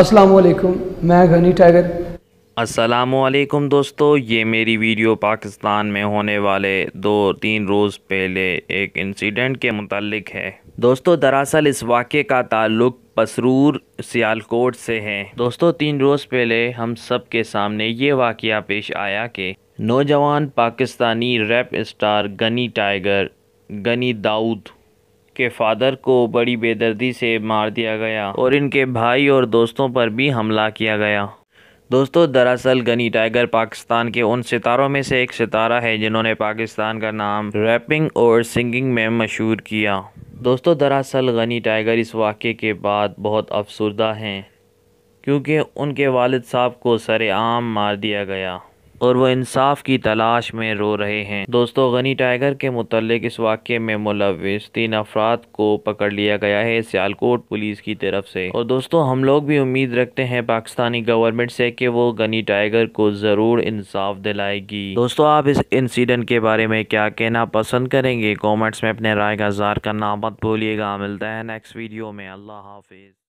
अस्सलाम वालेकुम मैं घनी टाइगर वालेकुम दोस्तों ये मेरी वीडियो पाकिस्तान में होने वाले दो तीन रोज़ पहले एक इंसिडेंट के मतलब है दोस्तों दरअसल इस वाक़े का ताल्लुक पसरूर सियालकोट से है दोस्तों तीन रोज़ पहले हम सब के सामने ये वाक़ पेश आया कि नौजवान Pakistani rap star Ghani tiger Ghani Dawood इसके फादर को बड़ी बेदर्दी से मार दिया गया और इनके भाई और दोस्तों पर भी हमला किया गया दोस्तों दरअसल गनी टाइगर पाकिस्तान के उन सितारों में से एक सितारा है जिन्होंने पाकिस्तान का नाम रैपिंग और सिंगिंग में मशहूर किया दोस्तों दरअसल गनी टाइगर इस वाक़े के बाद बहुत अफसरदा हैं क्योंकि उनके वालिद साहब को सरेआम मार दिया गया और वो इंसाफ की तलाश में रो रहे हैं दोस्तों गनी टाइगर के मुतलक इस वाक्य में मुलविस तीन अफराद को पकड़ लिया गया है सियालकोट पुलिस की तरफ से और दोस्तों हम लोग भी उम्मीद रखते हैं पाकिस्तानी गवर्नमेंट से कि वो गनी टाइगर को ज़रूर इंसाफ दिलाएगी दोस्तों आप इस इंसिडेंट के बारे में क्या कहना पसंद करेंगे कॉमेंट्स में अपने राय का इजहार करना मत भूलिएगा मिलता है नेक्स्ट वीडियो में अल्लाह हाफिज़